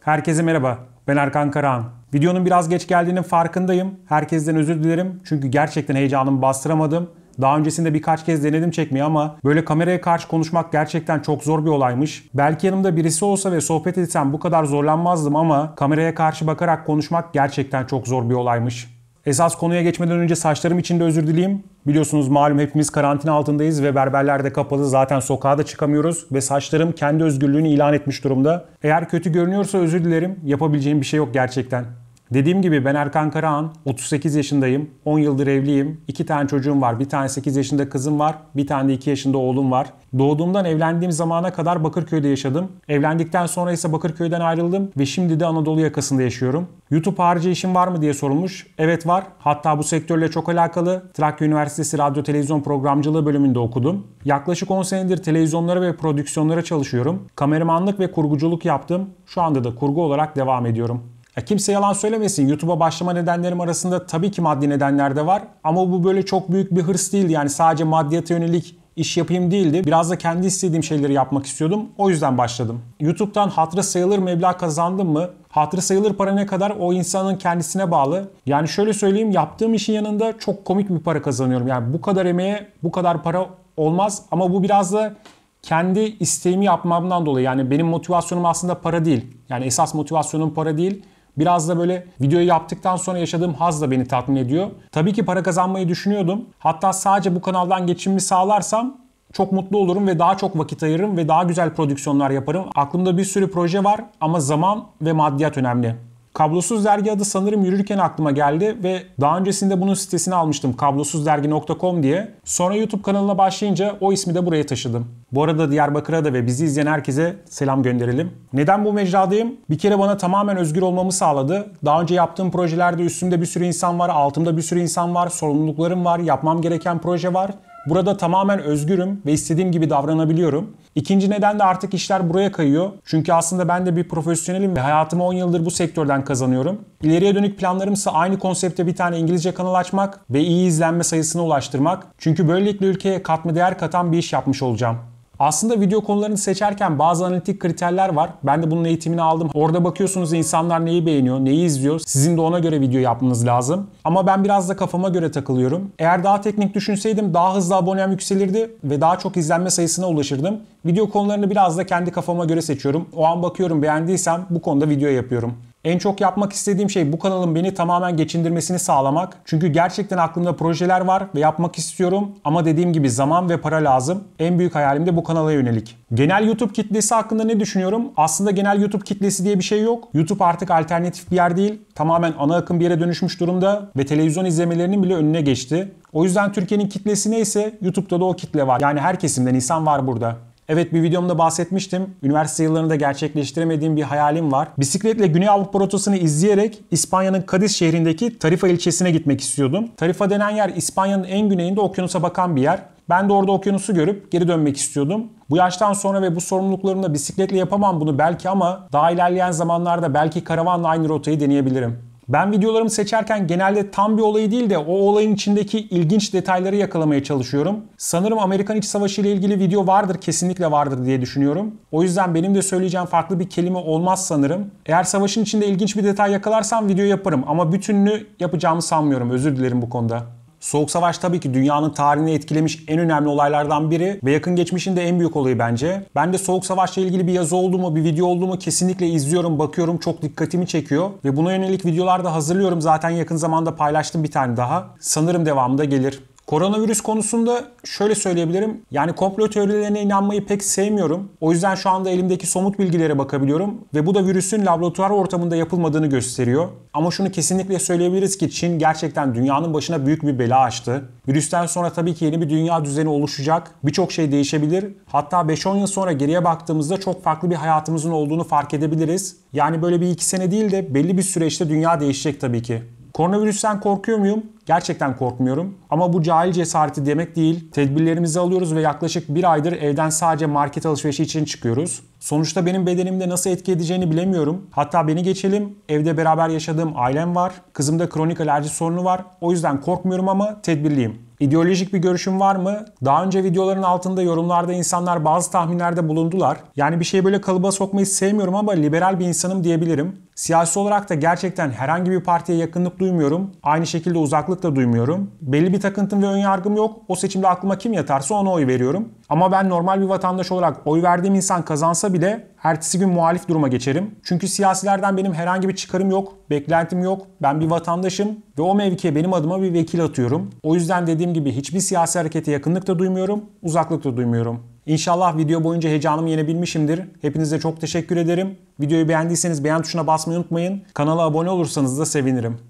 Herkese merhaba. Ben Erkan Karahan. Videonun biraz geç geldiğinin farkındayım. Herkesten özür dilerim. Çünkü gerçekten heyecanımı bastıramadım. Daha öncesinde birkaç kez denedim çekmeyi ama böyle kameraya karşı konuşmak gerçekten çok zor bir olaymış. Belki yanımda birisi olsa ve sohbet etsem bu kadar zorlanmazdım ama kameraya karşı bakarak konuşmak gerçekten çok zor bir olaymış. Esas konuya geçmeden önce saçlarım için de özür dileyim. Biliyorsunuz malum hepimiz karantina altındayız ve berberler de kapalı. Zaten sokağa da çıkamıyoruz ve saçlarım kendi özgürlüğünü ilan etmiş durumda. Eğer kötü görünüyorsa özür dilerim. Yapabileceğim bir şey yok gerçekten. Dediğim gibi ben Erkan Karahan, 38 yaşındayım, 10 yıldır evliyim, 2 tane çocuğum var, bir tane 8 yaşında kızım var, bir tane de 2 yaşında oğlum var. Doğduğumdan evlendiğim zamana kadar Bakırköy'de yaşadım. Evlendikten sonra ise Bakırköy'den ayrıldım ve şimdi de Anadolu yakasında yaşıyorum. YouTube harici işim var mı diye sorulmuş. Evet var. Hatta bu sektörle çok alakalı. Trakya Üniversitesi Radyo Televizyon Programcılığı bölümünde okudum. Yaklaşık 10 senedir televizyonlara ve prodüksiyonlara çalışıyorum. Kameramanlık ve kurguculuk yaptım. Şu anda da kurgu olarak devam ediyorum. Ya kimse yalan söylemesin. YouTube'a başlama nedenlerim arasında tabii ki maddi nedenler de var. Ama bu böyle çok büyük bir hırs değil. Yani sadece maddiyata yönelik iş yapayım değildi. Biraz da kendi istediğim şeyleri yapmak istiyordum. O yüzden başladım. YouTube'dan hatıra sayılır meblağ kazandım mı? Hatıra sayılır para ne kadar o insanın kendisine bağlı. Yani şöyle söyleyeyim yaptığım işin yanında çok komik bir para kazanıyorum. Yani bu kadar emeğe bu kadar para olmaz ama bu biraz da kendi isteğimi yapmamdan dolayı yani benim motivasyonum aslında para değil. Yani esas motivasyonum para değil. Biraz da böyle videoyu yaptıktan sonra yaşadığım haz da beni tatmin ediyor. Tabii ki para kazanmayı düşünüyordum. Hatta sadece bu kanaldan geçimimi sağlarsam çok mutlu olurum ve daha çok vakit ayırırım ve daha güzel prodüksiyonlar yaparım. Aklımda bir sürü proje var ama zaman ve maddiyat önemli. Kablosuz dergi adı sanırım yürürken aklıma geldi ve daha öncesinde bunun sitesini almıştım kablosuzdergi.com diye. Sonra YouTube kanalına başlayınca o ismi de buraya taşıdım. Bu arada Diyarbakır'a da ve bizi izleyen herkese selam gönderelim. Neden bu mecradayım? Bir kere bana tamamen özgür olmamı sağladı. Daha önce yaptığım projelerde üstümde bir sürü insan var, altımda bir sürü insan var, sorumluluklarım var, yapmam gereken proje var Burada tamamen özgürüm ve istediğim gibi davranabiliyorum. İkinci neden de artık işler buraya kayıyor. Çünkü aslında ben de bir profesyonelim ve hayatımı 10 yıldır bu sektörden kazanıyorum. İleriye dönük planlarımsa aynı konsepte bir tane İngilizce kanal açmak ve iyi izlenme sayısına ulaştırmak. Çünkü böylelikle ülkeye katma değer katan bir iş yapmış olacağım. Aslında video konularını seçerken bazı analitik kriterler var. Ben de bunun eğitimini aldım. Orada bakıyorsunuz insanlar neyi beğeniyor, neyi izliyor. Sizin de ona göre video yapmanız lazım. Ama ben biraz da kafama göre takılıyorum. Eğer daha teknik düşünseydim daha hızlı abonem yükselirdi ve daha çok izlenme sayısına ulaşırdım. Video konularını biraz da kendi kafama göre seçiyorum. O an bakıyorum beğendiysem bu konuda video yapıyorum. En çok yapmak istediğim şey bu kanalın beni tamamen geçindirmesini sağlamak. Çünkü gerçekten aklımda projeler var ve yapmak istiyorum ama dediğim gibi zaman ve para lazım. En büyük hayalim de bu kanala yönelik. Genel YouTube kitlesi hakkında ne düşünüyorum? Aslında genel YouTube kitlesi diye bir şey yok. YouTube artık alternatif bir yer değil. Tamamen ana akım bir yere dönüşmüş durumda ve televizyon izlemelerinin bile önüne geçti. O yüzden Türkiye'nin kitlesi neyse YouTube'da da o kitle var. Yani her kesimden insan var burada. Evet bir videomda bahsetmiştim. Üniversite yıllarında gerçekleştiremediğim bir hayalim var. Bisikletle Güney Avrupa rotasını izleyerek İspanya'nın Kadiz şehrindeki Tarifa ilçesine gitmek istiyordum. Tarifa denen yer İspanya'nın en güneyinde okyanusa bakan bir yer. Ben de orada okyanusu görüp geri dönmek istiyordum. Bu yaştan sonra ve bu sorumluluklarımla bisikletle yapamam bunu belki ama daha ilerleyen zamanlarda belki karavanla aynı rotayı deneyebilirim. Ben videolarımı seçerken genelde tam bir olayı değil de o olayın içindeki ilginç detayları yakalamaya çalışıyorum. Sanırım Amerikan İç Savaşı ile ilgili video vardır, kesinlikle vardır diye düşünüyorum. O yüzden benim de söyleyeceğim farklı bir kelime olmaz sanırım. Eğer savaşın içinde ilginç bir detay yakalarsam video yaparım ama bütününü yapacağımı sanmıyorum. Özür dilerim bu konuda. Soğuk Savaş tabii ki dünyanın tarihini etkilemiş en önemli olaylardan biri ve yakın geçmişin de en büyük olayı bence. Ben de Soğuk Savaş'la ilgili bir yazı oldu mu, bir video oldu mu kesinlikle izliyorum, bakıyorum çok dikkatimi çekiyor ve buna yönelik videolar da hazırlıyorum. Zaten yakın zamanda paylaştım bir tane daha. Sanırım devamında gelir. Koronavirüs konusunda şöyle söyleyebilirim. Yani komplo teorilerine inanmayı pek sevmiyorum. O yüzden şu anda elimdeki somut bilgilere bakabiliyorum ve bu da virüsün laboratuvar ortamında yapılmadığını gösteriyor. Ama şunu kesinlikle söyleyebiliriz ki Çin gerçekten dünyanın başına büyük bir bela açtı. Virüsten sonra tabii ki yeni bir dünya düzeni oluşacak. Birçok şey değişebilir. Hatta 5-10 yıl sonra geriye baktığımızda çok farklı bir hayatımızın olduğunu fark edebiliriz. Yani böyle bir iki sene değil de belli bir süreçte dünya değişecek tabii ki. Koronavirüsten korkuyor muyum? Gerçekten korkmuyorum. Ama bu cahil cesareti demek değil. Tedbirlerimizi alıyoruz ve yaklaşık bir aydır evden sadece market alışverişi için çıkıyoruz. Sonuçta benim bedenimde nasıl etki edeceğini bilemiyorum. Hatta beni geçelim. Evde beraber yaşadığım ailem var. Kızımda kronik alerji sorunu var. O yüzden korkmuyorum ama tedbirliyim. İdeolojik bir görüşüm var mı? Daha önce videoların altında yorumlarda insanlar bazı tahminlerde bulundular. Yani bir şeyi böyle kalıba sokmayı sevmiyorum ama liberal bir insanım diyebilirim. Siyasi olarak da gerçekten herhangi bir partiye yakınlık duymuyorum. Aynı şekilde uzaklık rahatlıkla duymuyorum. Belli bir takıntım ve önyargım yok. O seçimde aklıma kim yatarsa ona oy veriyorum. Ama ben normal bir vatandaş olarak oy verdiğim insan kazansa bile ertesi gün muhalif duruma geçerim. Çünkü siyasilerden benim herhangi bir çıkarım yok, beklentim yok. Ben bir vatandaşım ve o mevkiye benim adıma bir vekil atıyorum. O yüzden dediğim gibi hiçbir siyasi harekete yakınlıkta duymuyorum, uzaklıkta duymuyorum. İnşallah video boyunca heyecanımı yenebilmişimdir. Hepinize çok teşekkür ederim. Videoyu beğendiyseniz beğen tuşuna basmayı unutmayın. Kanala abone olursanız da sevinirim.